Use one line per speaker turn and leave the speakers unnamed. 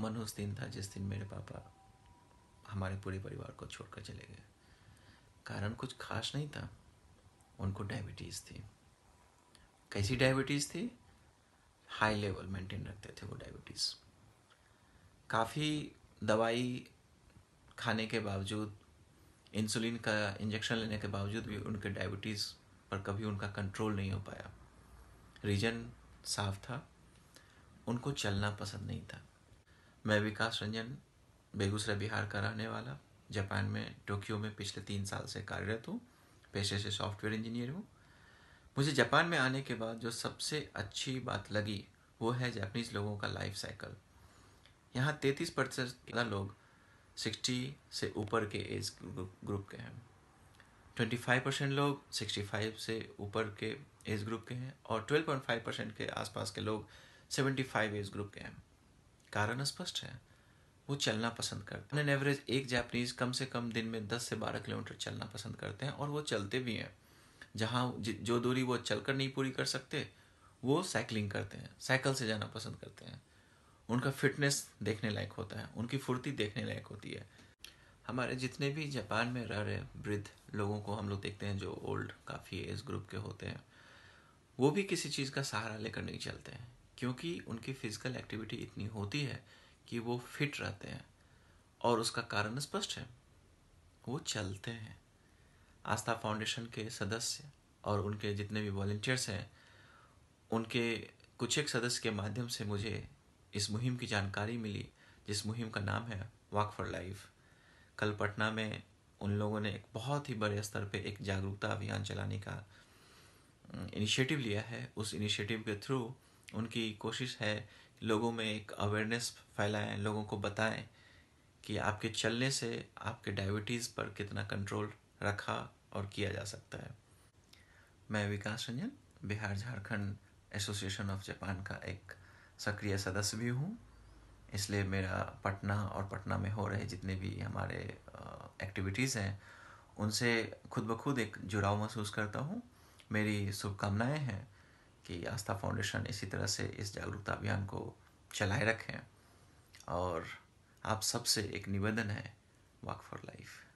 मन उस दिन था जिस दिन मेरे पापा हमारे पूरे परिवार को छोड़कर चले गए कारण कुछ खास नहीं था उनको डायबिटीज़ थी कैसी डायबिटीज़ थी हाई लेवल मेंटेन रखते थे वो डायबिटीज़ काफ़ी दवाई खाने के बावजूद इंसुलिन का इंजेक्शन लेने के बावजूद भी उनके डायबिटीज़ पर कभी उनका कंट्रोल नहीं हो पाया रीजन साफ था उनको चलना पसंद नहीं था मैं विकास रंजन बेगूसराय बिहार का रहने वाला जापान में टोक्यो में पिछले तीन साल से कार्यरत हूँ पेशे से सॉफ्टवेयर इंजीनियर हूँ मुझे जापान में आने के बाद जो सबसे अच्छी बात लगी वो है जापनीज़ लोगों का लाइफ साइकिल यहाँ तैंतीस प्रतिशत लोग सिक्सटी से ऊपर के एज ग्रुप के हैं ट्वेंटी फाइव परसेंट लोग सिक्सटी फाइव से ऊपर के एज ग्रुप के हैं और ट्वेल्व पॉइंट फाइव परसेंट के आसपास के लोग सेवेंटी फाइव एज ग्रुप के हैं कारण स्पष्ट है वो चलना पसंद करते हैं एवरेज एक जापनीज कम से कम दिन में 10 से 12 किलोमीटर चलना पसंद करते हैं और वो चलते भी हैं जहाँ जो दूरी वो चलकर नहीं पूरी कर सकते वो साइकिलिंग करते हैं साइकिल से जाना पसंद करते हैं उनका फिटनेस देखने लायक होता है उनकी फुर्ती देखने लायक होती है हमारे जितने भी जापान में रह रहे वृद्ध लोगों को हम लोग देखते हैं जो ओल्ड काफ़ी एज ग्रुप के होते हैं वो भी किसी चीज़ का सहारा लेकर नहीं चलते हैं क्योंकि उनकी फिजिकल एक्टिविटी इतनी होती है कि वो फिट रहते हैं और उसका कारण स्पष्ट है वो चलते हैं आस्था फाउंडेशन के सदस्य और उनके जितने भी वॉल्टियर्स हैं उनके कुछ एक सदस्य के माध्यम से मुझे इस मुहिम की जानकारी मिली जिस मुहिम का नाम है वॉक फॉर लाइफ कल पटना में उन लोगों ने एक बहुत ही बड़े स्तर पे एक जागरूकता अभियान चलाने का इनिशिएटिव लिया है उस इनिशिएटिव के थ्रू उनकी कोशिश है लोगों में एक अवेयरनेस फैलाएं लोगों को बताएं कि आपके चलने से आपके डायबिटीज़ पर कितना कंट्रोल रखा और किया जा सकता है मैं Vikas Ranjan Bihar Jharkhand association of Japan का एक सक्रिय सदस्य भी हूँ इसलिए मेरा पटना और पटना में हो रहे जितने भी हमारे एक्टिविटीज़ हैं उनसे खुद ब खुद एक जुड़ाव महसूस करता हूँ मेरी शुभकामनाएँ हैं कि आस्था फाउंडेशन इसी तरह से इस जागरूकता अभियान को चलाए रखें और आप सबसे एक निवेदन है वॉक फॉर लाइफ